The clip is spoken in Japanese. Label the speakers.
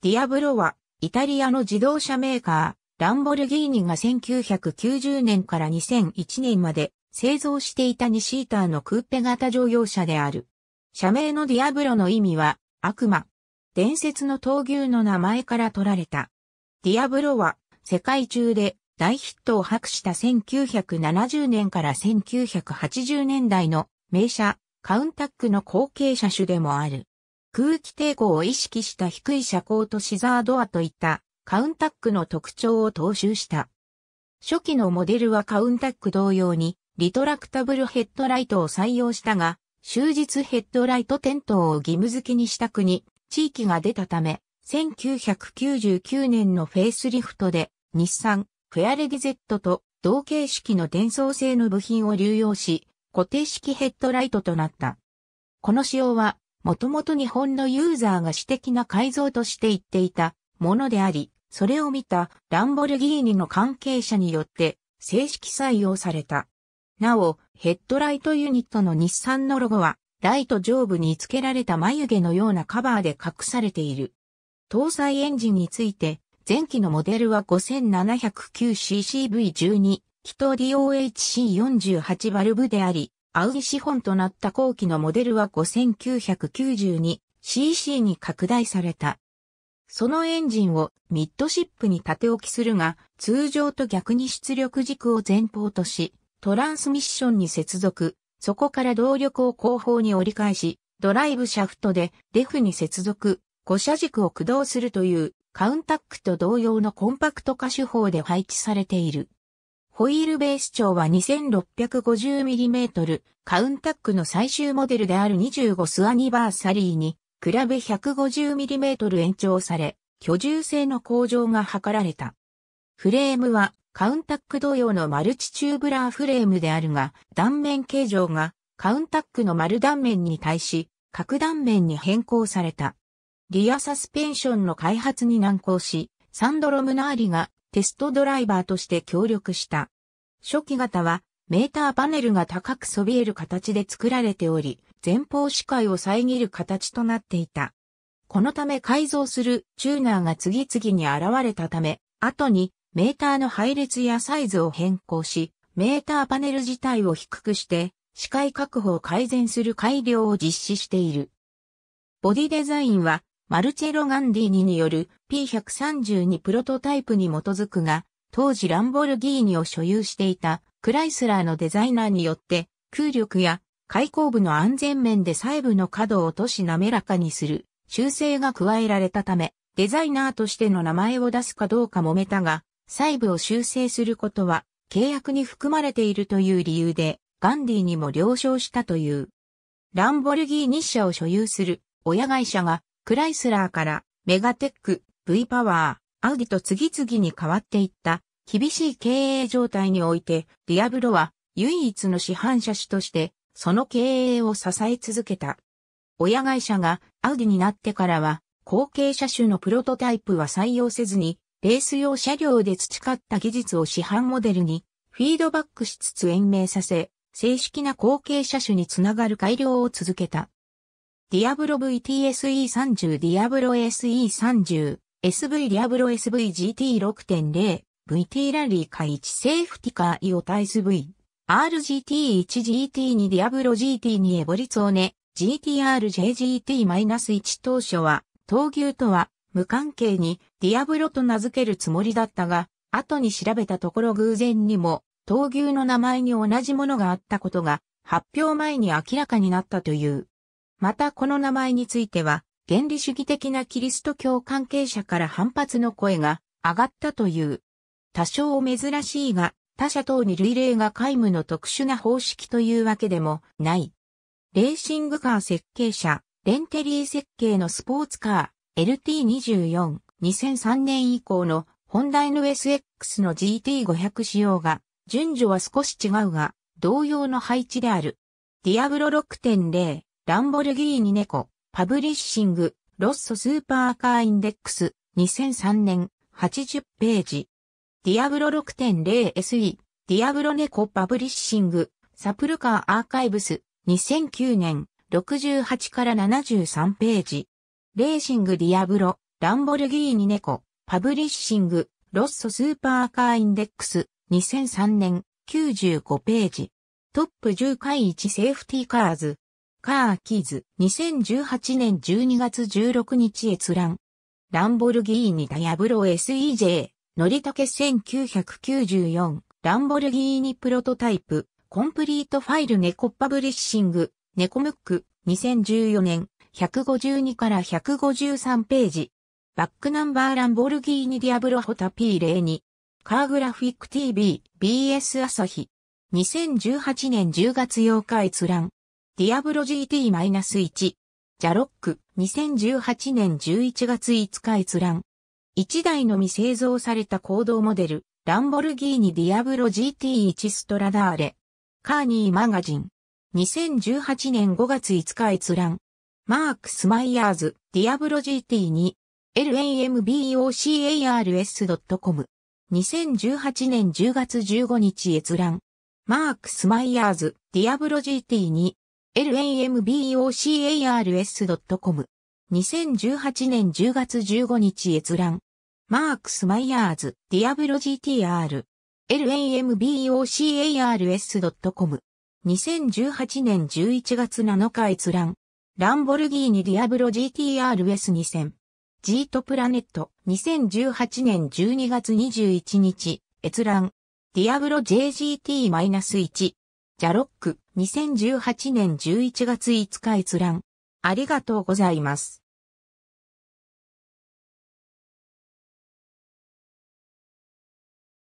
Speaker 1: ディアブロは、イタリアの自動車メーカー、ランボルギーニが1990年から2001年まで製造していた2シーターのクーペ型乗用車である。社名のディアブロの意味は、悪魔。伝説の闘牛の名前から取られた。ディアブロは、世界中で大ヒットを博した1970年から1980年代の名車、カウンタックの後継車種でもある。空気抵抗を意識した低い車高とシザードアといったカウンタックの特徴を踏襲した。初期のモデルはカウンタック同様にリトラクタブルヘッドライトを採用したが、終日ヘッドライト点灯を義務付けにした国、地域が出たため、1999年のフェイスリフトで日産、フェアレディ Z と同形式の伝送性の部品を流用し、固定式ヘッドライトとなった。この仕様はもともと日本のユーザーが私的な改造として言っていたものであり、それを見たランボルギーニの関係者によって正式採用された。なお、ヘッドライトユニットの日産のロゴは、ライト上部に付けられた眉毛のようなカバーで隠されている。搭載エンジンについて、前期のモデルは 5709ccV12、気筒 DOHC48 バルブであり、アウディ資本となった後期のモデルは 5992cc に拡大された。そのエンジンをミッドシップに縦置きするが、通常と逆に出力軸を前方とし、トランスミッションに接続、そこから動力を後方に折り返し、ドライブシャフトでデフに接続、誤射軸を駆動するというカウンタックと同様のコンパクト化手法で配置されている。ホイールベース長は 2650mm カウンタックの最終モデルである25スアニバーサリーに比べ 150mm 延長され、居住性の向上が図られた。フレームはカウンタック同様のマルチチューブラーフレームであるが、断面形状がカウンタックの丸断面に対し、角断面に変更された。リアサスペンションの開発に難航し、サンドロムナーリがテストドライバーとして協力した。初期型はメーターパネルが高くそびえる形で作られており、前方視界を遮る形となっていた。このため改造するチューナーが次々に現れたため、後にメーターの配列やサイズを変更し、メーターパネル自体を低くして、視界確保を改善する改良を実施している。ボディデザインはマルチェロ・ガンディニによる P132 プロトタイプに基づくが、当時ランボルギーニを所有していたクライスラーのデザイナーによって空力や開口部の安全面で細部の角を落とし滑らかにする修正が加えられたため、デザイナーとしての名前を出すかどうか揉めたが、細部を修正することは契約に含まれているという理由で、ガンディーにも了承したという。ランボルギーニ社を所有する親会社がクライスラーからメガテック、V パワー、アウディと次々に変わっていった厳しい経営状態においてディアブロは唯一の市販車種としてその経営を支え続けた。親会社がアウディになってからは後継車種のプロトタイプは採用せずにレース用車両で培った技術を市販モデルにフィードバックしつつ延命させ正式な後継車種につながる改良を続けた。ディアブロ VTSE30 ディアブロ SE30 SV ディアブロ SVGT6.0 VT ラリーカ1セーフティカーイオタイス V RGT1GT2 ディアブロ GT2 エボリツオネ GTRJGT-1 当初は闘牛とは無関係にディアブロと名付けるつもりだったが後に調べたところ偶然にも闘牛の名前に同じものがあったことが発表前に明らかになったという。またこの名前については、原理主義的なキリスト教関係者から反発の声が上がったという。多少珍しいが、他者等に類例が皆無の特殊な方式というわけでもない。レーシングカー設計者、レンテリー設計のスポーツカー、LT24、2003年以降のホンダ NSX の GT500 仕様が、順序は少し違うが、同様の配置である。ディアブロ6.0、ランボルギーニ猫、パブリッシング、ロッソスーパーカーインデックス、2003年、80ページ。ディアブロ 6.0SE、ディアブロ猫パブリッシング、サプルカーアーカイブス、2009年、68から73ページ。レーシングディアブロ、ランボルギーニ猫、パブリッシング、ロッソスーパーカーインデックス、2003年、95ページ。トップ10回1セーフティーカーズ。カー・キーズ、2018年12月16日閲覧。ランボルギーニダヤブロ SEJ、乗りたけ1994、ランボルギーニプロトタイプ、コンプリートファイルネコパブリッシング、ネコムック、2014年、152から153ページ。バックナンバーランボルギーニディアブロホタ P02。カーグラフィック TV、BS 朝日。2018年10月8日閲覧。ディアブロ GT-1、ジャロック、2018年11月5日閲覧。1台のみ製造された行動モデル、ランボルギーニディアブロ GT1 ストラダーレ。カーニーマガジン。2018年5月5日閲覧。マークスマイヤーズ、ディアブロ GT2、lambocars.com。2018年10月15日閲覧。マークスマイヤーズ、ディアブロ GT2、lambocars.com。2018年10月15日閲覧。マークス・マイヤーズ、ディアブロ GTR。lambocars.com。2018年11月7日閲覧。ランボルギーニディアブロ GTR-S2000。ジートプラネット。2018年12月21日。閲覧。ディアブロ JGT-1。ジャロック、2018年11月5日閲覧。ありがとうございます。